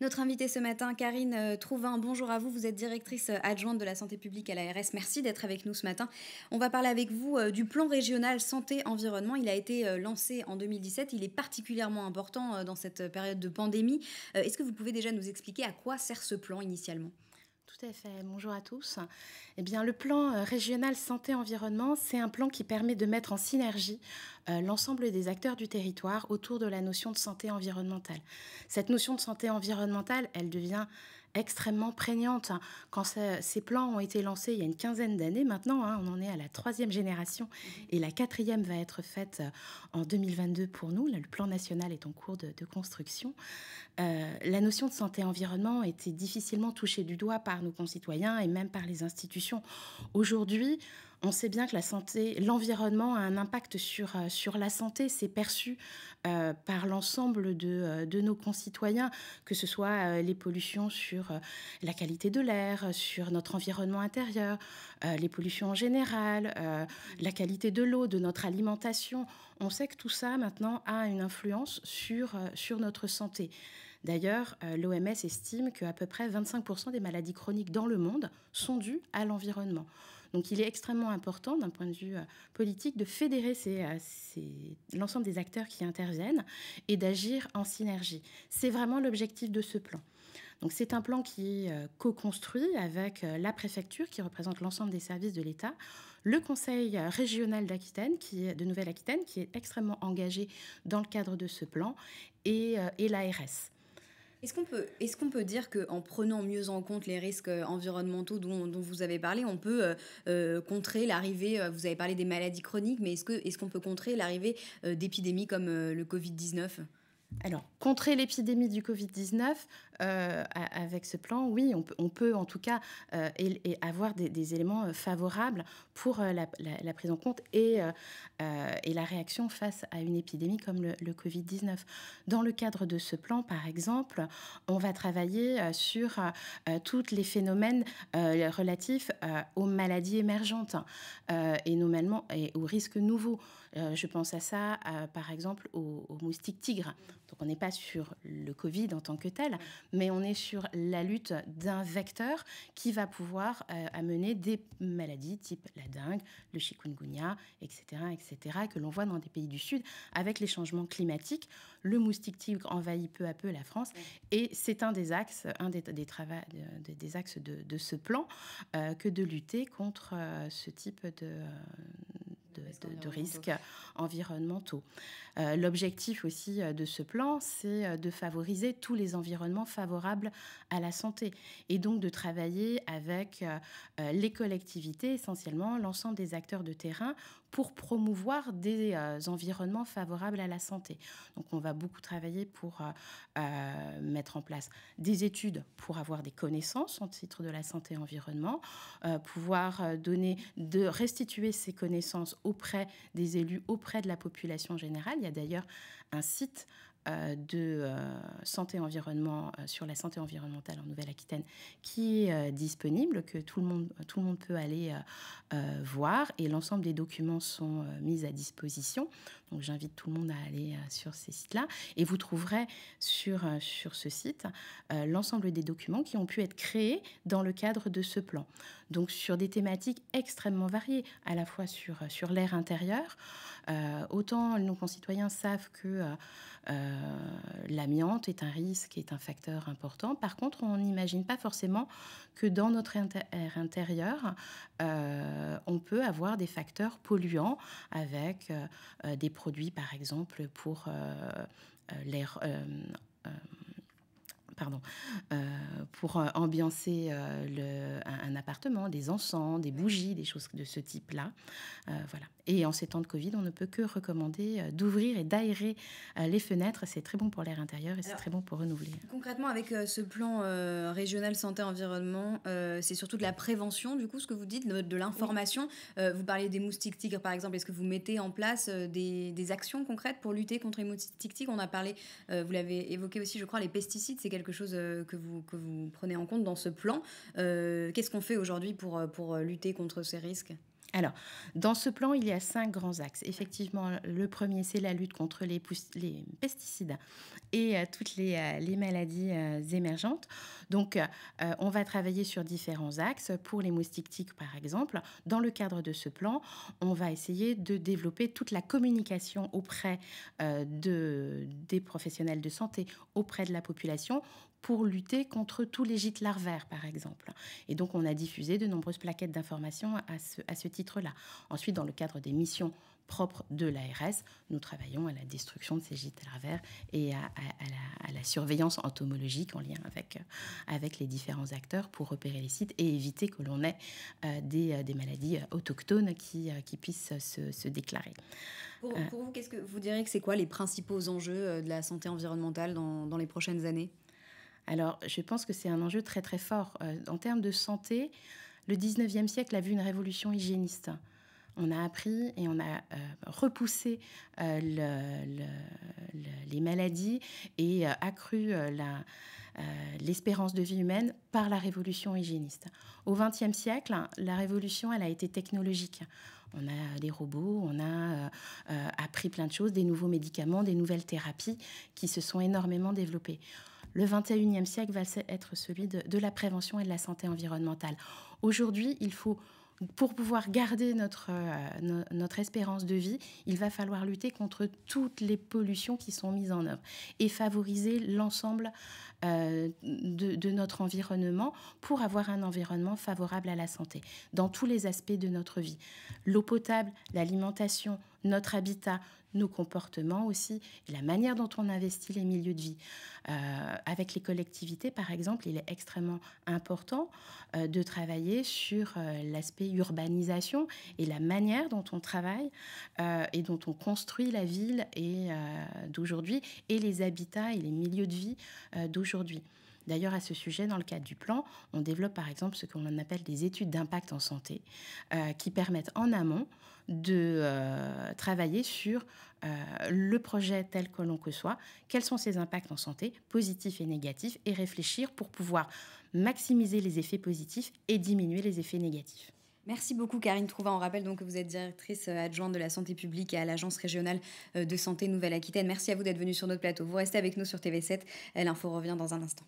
Notre invitée ce matin, Karine euh, Trouvin, bonjour à vous. Vous êtes directrice euh, adjointe de la santé publique à l'ARS. Merci d'être avec nous ce matin. On va parler avec vous euh, du plan régional santé-environnement. Il a été lancé en 2017. Il est particulièrement important dans cette période de pandémie. Est-ce que vous pouvez déjà nous expliquer à quoi sert ce plan initialement tout à fait. Bonjour à tous. Eh bien, le plan euh, régional santé-environnement, c'est un plan qui permet de mettre en synergie euh, l'ensemble des acteurs du territoire autour de la notion de santé environnementale. Cette notion de santé environnementale, elle devient extrêmement prégnante. Hein. Quand ces plans ont été lancés il y a une quinzaine d'années maintenant, hein, on en est à la troisième génération mmh. et la quatrième va être faite euh, en 2022 pour nous. le plan national est en cours de, construction. Euh, la notion de santé-environnement était difficilement touchée du doigt par nos concitoyens et même par les institutions. Aujourd'hui, on sait bien que l'environnement a un impact sur, euh, la santé. C'est perçu euh, par l'ensemble euh, de, nos concitoyens, que ce soit les pollutions sur la qualité de l'air, sur notre environnement intérieur, les pollutions en général, mmh. la qualité de l'eau, de notre alimentation. On sait que tout ça maintenant a une influence sur, sur notre santé. D'ailleurs, l'OMS estime qu'à peu près 25% des maladies chroniques dans le monde sont dues à l'environnement. Donc il est extrêmement important d'un point de vue euh, politique de fédérer euh, l'ensemble des acteurs qui interviennent et d'agir en synergie. C'est vraiment l'objectif de ce plan. Donc c'est un plan qui est euh, co-construit avec la préfecture qui représente l'ensemble des services de l'État, le Conseil régional d'Aquitaine, de Nouvelle-Aquitaine, qui est extrêmement engagé dans le cadre de ce plan, et, et l'ARS. Est-ce qu'on peut, est qu'on peut dire qu'en prenant mieux en compte les risques euh, environnementaux dont, vous avez parlé, on peut euh, euh, contrer l'arrivée, vous avez parlé des maladies chroniques, mais est-ce qu'on est qu'on peut contrer l'arrivée d'épidémies comme le Covid-19 alors, contrer l'épidémie du Covid-19, euh, avec ce plan, oui, on peut, en tout cas euh, et, avoir des, éléments euh, favorables pour la, prise en compte et, la réaction face à une épidémie comme le, Covid-19. Dans le cadre de ce plan, par exemple, on va travailler sur tous les phénomènes relatifs aux maladies émergentes et, normalement, aux risques nouveaux. je pense à ça, par exemple, aux, aux moustiques tigres. Donc on n'est pas sur le Covid en tant que tel, mais on est sur la lutte d'un vecteur qui va pouvoir euh, amener des maladies type la dengue, le chikungunya, etc., etc., que l'on voit dans des pays du Sud avec les changements climatiques. Le moustique tigre envahit peu à peu la France et c'est un des axes, un des, des, des, axes de, ce plan euh, que de lutter contre euh, ce type de de, risques environnementaux. Euh, l'objectif aussi euh, de ce plan, c'est euh, de favoriser tous les environnements favorables à la santé et donc de travailler avec les collectivités, essentiellement l'ensemble des acteurs de terrain, pour promouvoir des euh, environnements favorables à la santé. Donc on va beaucoup travailler pour euh, euh, mettre en place des études pour avoir des connaissances en titre de la santé environnement, pouvoir donner, de restituer ces connaissances auprès des élus, auprès de la population générale. Il y a d'ailleurs un site euh, de euh, santé environnement euh, sur la santé environnementale en Nouvelle-Aquitaine qui est disponible, que tout le monde, peut aller voir et l'ensemble des documents sont mis à disposition. Donc j'invite tout le monde à aller sur ces sites-là et vous trouverez sur ce site l'ensemble des documents qui ont pu être créés dans le cadre de ce plan donc sur des thématiques extrêmement variées, à la fois sur, euh, sur l'air intérieur. Euh, autant nos concitoyens savent que euh, l'amiante est un risque, est un facteur important. Par contre, on n'imagine pas forcément que dans notre air intérieur, on peut avoir des facteurs polluants avec des produits, par exemple, pour l'air pardon, euh, pour euh, ambiancer euh, le, un, appartement, des encens, des bougies, des choses de ce type-là. voilà. Et en ces temps de Covid, on ne peut que recommander d'ouvrir et d'aérer les fenêtres. C'est très bon pour l'air intérieur et c'est très bon pour renouveler. Concrètement, avec ce plan régional santé-environnement, c'est surtout de la prévention, du coup, ce que vous dites, de, l'information. vous parliez des moustiques-tigres, par exemple. Est-ce que vous mettez en place des, des, actions concrètes pour lutter contre les moustiques-tigres On a parlé, vous l'avez évoqué aussi, je crois, les pesticides. C'est quelque chose euh, que vous, que vous prenez en compte dans ce plan. Euh, qu'est-ce qu'on fait aujourd'hui pour, euh, pour lutter contre ces risques alors, dans ce plan, il y a cinq grands axes. Effectivement, le premier, c'est la lutte contre les, pesticides et euh, toutes les, euh, maladies euh, émergentes. Donc, on va travailler sur différents axes. Pour les moustiques par exemple, dans le cadre de ce plan, on va essayer de développer toute la communication auprès des professionnels de santé, auprès de la population, pour lutter contre tous les gîtes larvaires, par exemple. Et donc, on a diffusé de nombreuses plaquettes d'information à ce, à ce là Ensuite, dans le cadre des missions propres de l'ARS. Nous travaillons à la destruction de ces gîtes et à, à, à, la, à, la, surveillance entomologique en lien avec, euh, avec les différents acteurs pour repérer les sites et éviter que l'on ait euh, euh, des, maladies autochtones qui, puissent se, déclarer. Pour, vous, qu'est-ce que vous diriez que c'est quoi les principaux enjeux de la santé environnementale dans, dans les prochaines années Alors, je pense que c'est un enjeu très très fort. En termes de santé, le 19e siècle a vu une révolution hygiéniste. On a appris et on a euh, repoussé euh, les maladies et euh, accru l'espérance de vie humaine par la révolution hygiéniste. Au XXe siècle, la révolution, elle a été technologique. On a des robots, on a appris plein de choses, des nouveaux médicaments, des nouvelles thérapies qui se sont énormément développées le 21e siècle va être celui de, la prévention et de la santé environnementale. Aujourd'hui, il faut pour pouvoir garder notre, euh, notre espérance de vie, il va falloir lutter contre toutes les pollutions qui sont mises en œuvre et favoriser l'ensemble euh, de, notre environnement pour avoir un environnement favorable à la santé dans tous les aspects de notre vie. L'eau potable, l'alimentation, notre habitat, nos comportements aussi, et la manière dont on investit les milieux de vie. Euh, avec les collectivités, par exemple, il est extrêmement important euh, de travailler sur euh, l'aspect urbanisation et la manière dont on travaille et dont on construit la ville d'aujourd'hui et les habitats et les milieux de vie d'aujourd'hui. D'ailleurs, à ce sujet, dans le cadre du plan, on développe par exemple ce qu'on appelle des études d'impact en santé, euh, qui permettent en amont de euh, travailler sur euh, le projet tel que l'on que soit, quels sont ses impacts en santé, positifs et négatifs, et réfléchir pour pouvoir maximiser les effets positifs et diminuer les effets négatifs. Merci beaucoup Karine Trouva. On rappelle donc que vous êtes directrice adjointe de la santé publique à l'Agence régionale de santé Nouvelle-Aquitaine. Merci à vous d'être venue sur notre plateau. Vous restez avec nous sur TV7. L'info revient dans un instant.